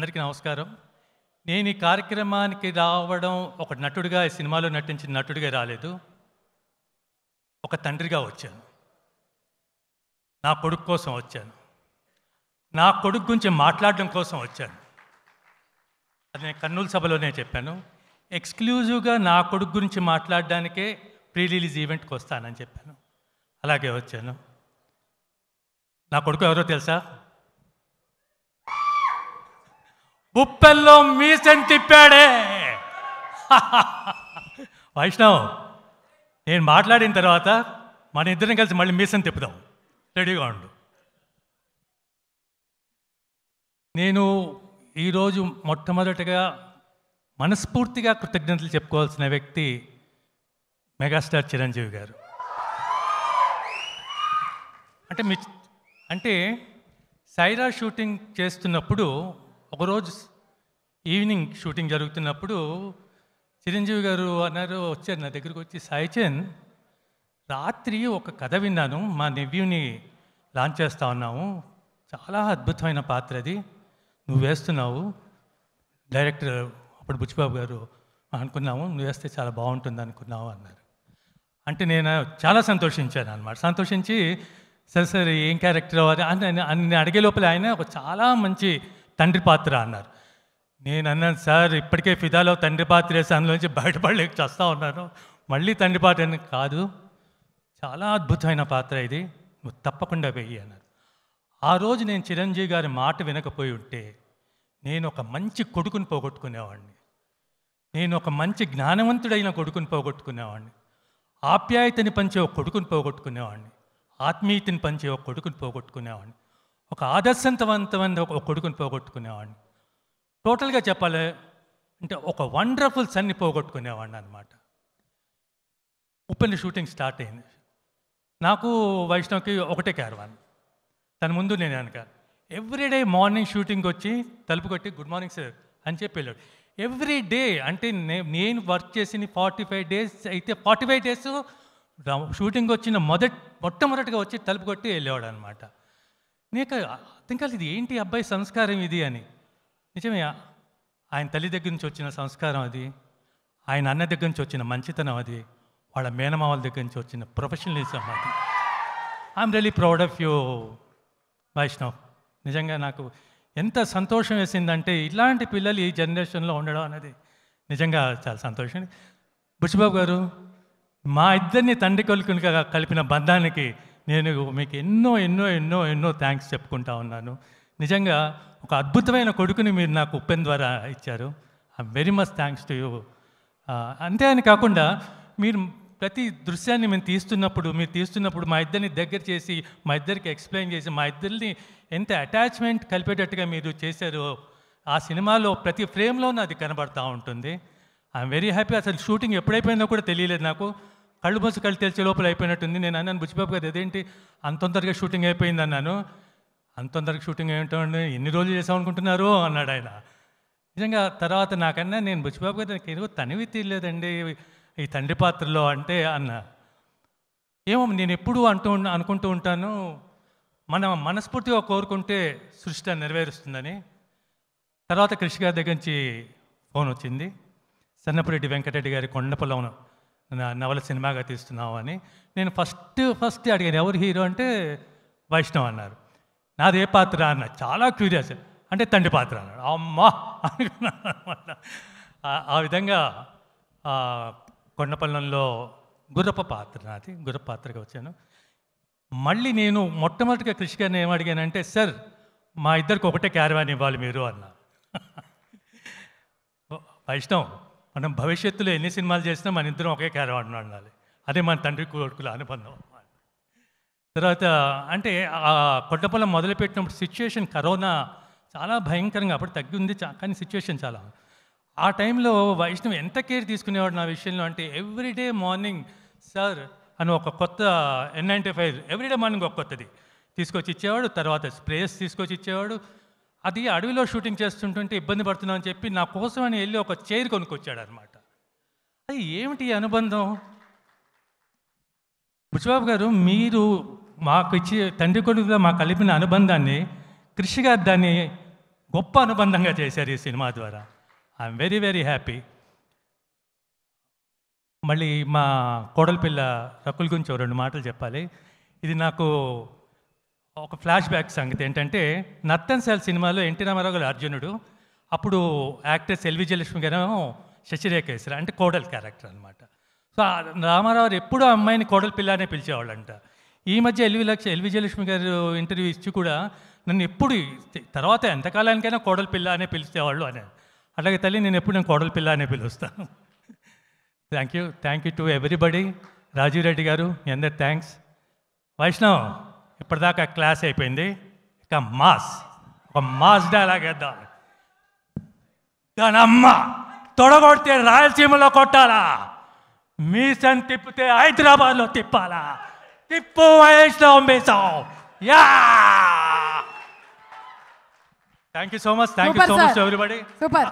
అందరికీ నమస్కారం నేను ఈ కార్యక్రమానికి రావడం ఒక నటుడిగా ఈ సినిమాలో నటించిన నటుడిగా రాలేదు ఒక తండ్రిగా వచ్చాను నా కొడుకు కోసం వచ్చాను నా కొడుకు గురించి మాట్లాడడం కోసం వచ్చాను అది నేను కర్నూలు సభలోనే చెప్పాను ఎక్స్క్లూజివ్గా నా కొడుకు గురించి మాట్లాడడానికే ప్రీ రిలీజ్ ఈవెంట్కి వస్తానని చెప్పాను అలాగే వచ్చాను నా కొడుకు ఎవరో తెలుసా బుప్పెల్లో మీసం తిప్పాడే వైష్ణవ్ నేను మాట్లాడిన తర్వాత మన ఇద్దరం కలిసి మళ్ళీ మీసం తిప్పుదాం రెడీగా ఉండు నేను ఈరోజు మొట్టమొదటిగా మనస్ఫూర్తిగా కృతజ్ఞతలు చెప్పుకోవాల్సిన వ్యక్తి మెగాస్టార్ చిరంజీవి గారు అంటే మీ అంటే సైరా షూటింగ్ చేస్తున్నప్పుడు ఒకరోజు ఈవినింగ్ షూటింగ్ జరుగుతున్నప్పుడు చిరంజీవి గారు అన్నారు వచ్చారు నా దగ్గరకు వచ్చి సాయిచన్ రాత్రి ఒక కథ విన్నాను మా నెవ్యూని లాంచ్ చేస్తూ ఉన్నాము చాలా అద్భుతమైన పాత్ర అది నువ్వు వేస్తున్నావు డైరెక్టర్ అప్పుడు బుచ్చిబాబు గారు అనుకున్నాము నువ్వు వేస్తే చాలా బాగుంటుంది అనుకున్నావు అన్నారు అంటే నేను చాలా సంతోషించాను అనమాట సంతోషించి సరే సరే ఏం క్యారెక్టర్ అని అని అడిగే లోపల ఆయన ఒక చాలా మంచి తండ్రి పాత్ర అన్నారు నేను అన్నాను సార్ ఇప్పటికే ఫిదాలో తండ్రి పాత్ర వేసి అందులోంచి బయటపడలేక చేస్తూ ఉన్నాను మళ్ళీ తండ్రి పాత్ర కాదు చాలా అద్భుతమైన పాత్ర ఇది నువ్వు తప్పకుండా వెయ్యి అన్నారు ఆ రోజు నేను చిరంజీవి గారి మాట వినకపోయి ఉంటే నేను ఒక మంచి కొడుకుని పోగొట్టుకునేవాడిని నేను ఒక మంచి జ్ఞానవంతుడైన కొడుకుని పోగొట్టుకునేవాడిని ఆప్యాయతని పంచే ఒక కొడుకుని పోగొట్టుకునేవాడిని ఆత్మీయతని పంచే ఒక కొడుకుని పోగొట్టుకునేవాడిని ఒక ఆదర్శంతవంతమైన ఒక కొడుకుని పోగొట్టుకునేవాడిని టోటల్గా చెప్పాలి అంటే ఒక వండర్ఫుల్ సన్ని పోగొట్టుకునేవాడిని అనమాట ఉప్పెన్ షూటింగ్ స్టార్ట్ అయింది నాకు వైష్ణవ్కి ఒకటే క్యారవాన్ తన ముందు నేను ఎవ్రీ ఎవ్రీడే మార్నింగ్ షూటింగ్ వచ్చి తలుపు కొట్టి గుడ్ మార్నింగ్ సార్ అని చెప్పి వెళ్ళాడు ఎవ్రీ డే అంటే నేను వర్క్ చేసిన ఫార్టీ ఫైవ్ డేస్ అయితే ఫార్టీ ఫైవ్ డేస్ షూటింగ్ వచ్చిన మొదటి మొట్టమొదటిగా వచ్చి తలుపు కొట్టి వెళ్ళేవాడు అనమాట నీకు తింకాలి ఇది ఏంటి అబ్బాయి సంస్కారం ఇది అని నిజమే ఆయన తల్లి దగ్గర నుంచి వచ్చిన సంస్కారం అది ఆయన అన్న దగ్గర నుంచి వచ్చిన మంచితనం అది వాళ్ళ మేనమావల దగ్గర నుంచి వచ్చిన ప్రొఫెషనలిజం అది I'm really proud of you Vaishnav నిజంగా నాకు ఎంత సంతోషం వేసిందంటే ఇలాంటి పిల్లలు ఈ జనరేషన్లో ఉండడం అనేది నిజంగా చాలా సంతోషం బుచ్చిబాబు గారు మా ఇద్దరిని తండ్రి కొలుకునిగా కలిపిన బంధానికి నేను మీకు ఎన్నో ఎన్నో ఎన్నో ఎన్నో థ్యాంక్స్ చెప్పుకుంటా ఉన్నాను నిజంగా ఒక అద్భుతమైన కొడుకుని మీరు నాకు ఉప్పెన్ ద్వారా ఇచ్చారు I very much thanks to you అంతే అని కాకుండా మీరు ప్రతి దృశ్యాన్ని మేము తీస్తున్నప్పుడు మీరు తీస్తున్నప్పుడు మా ఇద్దరిని దగ్గర చేసి మా ఇద్దరికి ఎక్స్ప్లెయిన్ చేసి మా ఇద్దరిని ఎంత అటాచ్మెంట్ కలిపేటట్టుగా మీరు చేశారో ఆ సినిమాలో ప్రతి ఫ్రేమ్లో అది కనబడతా ఉంటుంది ఐఎమ్ వెరీ హ్యాపీ అసలు షూటింగ్ ఎప్పుడైపోయిందో కూడా తెలియలేదు నాకు కళ్ళు మూసి కళ్ళు తెలిసే లోపల అయిపోయినట్టుంది నేను అన్నాను బుచ్చిబాబు గారు అదేంటి అంత తొందరగా షూటింగ్ అయిపోయింది అన్నాను అంత తొందరగా షూటింగ్ ఏమిటండి ఎన్ని రోజులు చేసామనుకుంటున్నారు అన్నాడు ఆయన నిజంగా తర్వాత నాకన్నా నేను బుచ్చిబాబు గారు నాకు తనివి తీయలేదండి ఈ తండ్రి పాత్రలో అంటే అన్న ఏమో నేను ఎప్పుడూ అంటూ అనుకుంటూ ఉంటాను మనం మనస్ఫూర్తిగా కోరుకుంటే సృష్టి నెరవేరుస్తుందని తర్వాత కృషి గారి దగ్గర నుంచి ఫోన్ వచ్చింది సన్నపురెడ్డి వెంకటరెడ్డి గారి కొండ నవల సినిమాగా తీస్తున్నావు అని నేను ఫస్ట్ ఫస్ట్ అడిగాను ఎవరు హీరో అంటే వైష్ణవ్ అన్నారు నాది ఏ పాత్ర అన్న చాలా క్యూరియస్ అంటే తండ్రి పాత్ర అన్నాడు అమ్మా ఆ విధంగా కొండపల్లంలో గుర్రప పాత్ర నాది గుర్రప పాత్రగా వచ్చాను మళ్ళీ నేను మొట్టమొదటిగా కృషి గారిని అడిగానంటే సార్ మా ఇద్దరికి ఒకటే క్యారవాన్ ఇవ్వాలి మీరు అన్న వైష్ణవ్ మనం భవిష్యత్తులో ఎన్ని సినిమాలు చేసినా మన ఇద్దరం ఒకే క్యారవాన్ ఉండాలి అదే మన తండ్రి కోరుకుల అనుబంధం తర్వాత అంటే ఆ కొట్టపొలం మొదలుపెట్టినప్పుడు సిచ్యుయేషన్ కరోనా చాలా భయంకరంగా అప్పుడు ఉంది కానీ సిచ్యుయేషన్ చాలా ఆ టైంలో వైష్ణవ్ ఎంత కేర్ తీసుకునేవాడు నా విషయంలో అంటే ఎవ్రీడే మార్నింగ్ సార్ అని ఒక కొత్త N ninety five everyday morning ఒక కొత్తది తీసుకొచ్చి ఇచ్చేవాడు తర్వాత స్ప్రేస్ తీసుకొచ్చి ఇచ్చేవాడు అది అడవిలో షూటింగ్ చేస్తుంటుంటే ఇబ్బంది పడుతున్నా అని చెప్పి నా కోసం అని వెళ్ళి ఒక చైర్ కొనుక్కొచ్చాడు అనమాట అది ఏమిటి అనుబంధం బుచ్చిబాబు గారు మీరు మాకు ఇచ్చే తండ్రి కొడుకుగా మాకు కలిపిన అనుబంధాన్ని కృషి గారు దాన్ని గొప్ప అనుబంధంగా చేశారు ఈ సినిమా ద్వారా ఐఎమ్ వెరీ వెరీ హ్యాపీ మళ్ళీ మా కోడలపిల్ల పిల్ల రకుల్ గురించి రెండు మాటలు చెప్పాలి ఇది నాకు ఒక ఫ్లాష్ బ్యాక్ సంగతి ఏంటంటే సెల్ సినిమాలో ఎన్టీ రామారావు గారు అర్జునుడు అప్పుడు యాక్ట్రెస్ ఎల్విజయలక్ష్మి జయలక్ష్మి గారేమో శశిరేఖేశ్వర అంటే కోడల్ క్యారెక్టర్ అనమాట సో రామారావు గారు ఎప్పుడూ అమ్మాయిని కోడల పిల్లనే అనే పిలిచేవాళ్ళంట ఈ మధ్య ఎల్వి లక్ష ఎల్వి గారు ఇంటర్వ్యూ ఇచ్చి కూడా నన్ను ఎప్పుడు తర్వాత ఎంతకాలానికైనా కోడల పిల్ల అనే పిలిచేవాళ్ళు అని అలాగే తల్లి నేను ఎప్పుడు నేను కోడల పిల్ల అనే పిలుస్తాను thank you thank you to everybody Rajeev Reddy garu మీ అందరు థ్యాంక్స్ వైష్ణవ్ ఇప్పటిదాకా క్లాస్ అయిపోయింది ఇక మాస్ ఒక మాస్ డైలాగ్ వేద్దాం కానమ్మ తొడగొడితే రాయలసీమలో కొట్టాలా మీసన్ తిప్పితే హైదరాబాద్లో తిప్పాలా తిప్పు వయసులో మీసం yeah thank you so much thank you so much everybody super